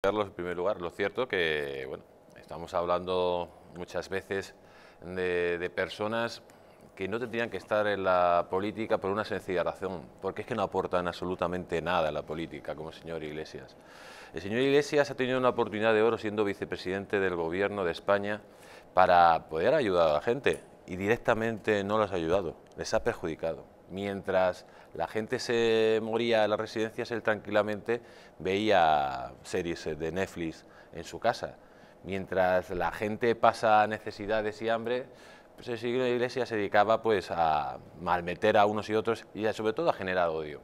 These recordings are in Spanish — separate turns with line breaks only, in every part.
Carlos, en primer lugar, lo cierto que bueno, estamos hablando muchas veces de, de, personas que no tendrían que estar en la política por una sencilla razón, porque es que no aportan absolutamente nada a la política como el señor Iglesias. El señor Iglesias ha tenido una oportunidad de oro siendo vicepresidente del Gobierno de España para poder ayudar a la gente y directamente no los ha ayudado, les ha perjudicado mientras la gente se moría en las residencias, él tranquilamente veía series de Netflix en su casa. Mientras la gente pasa necesidades y hambre, pues el la Iglesia se dedicaba pues, a malmeter a unos y otros y sobre todo a generar odio.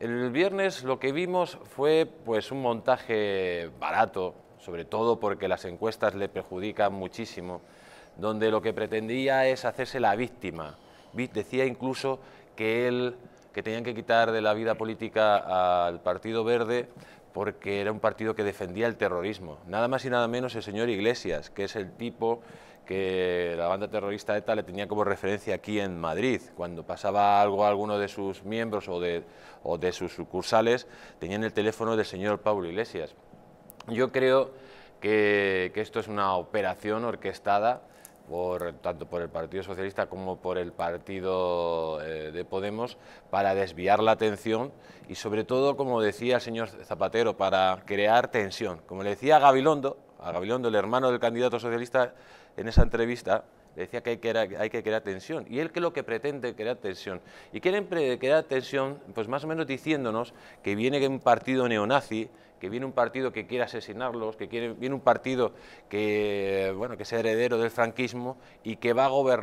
El viernes lo que vimos fue pues, un montaje barato, sobre todo porque las encuestas le perjudican muchísimo, donde lo que pretendía es hacerse la víctima, decía incluso que él que tenían que quitar de la vida política al Partido Verde porque era un partido que defendía el terrorismo. Nada más y nada menos el señor Iglesias, que es el tipo que la banda terrorista ETA le tenía como referencia aquí en Madrid. Cuando pasaba algo a alguno de sus miembros o de, o de sus sucursales, tenían el teléfono del señor Pablo Iglesias. Yo creo que, que esto es una operación orquestada por, tanto por el Partido Socialista como por el Partido eh, de Podemos para desviar la atención y sobre todo, como decía el señor Zapatero, para crear tensión. Como le decía Gabilondo, a Gabilondo, el hermano del candidato socialista, en esa entrevista, Decía que hay que, crear, tensión. ¿Y él que es lo que pretende crear tensión? Y quieren crear tensión, pues más o menos diciéndonos que viene un partido neonazi, que viene un partido que quiere asesinarlos, que viene un partido que, bueno, que es heredero del franquismo y que va a gobernar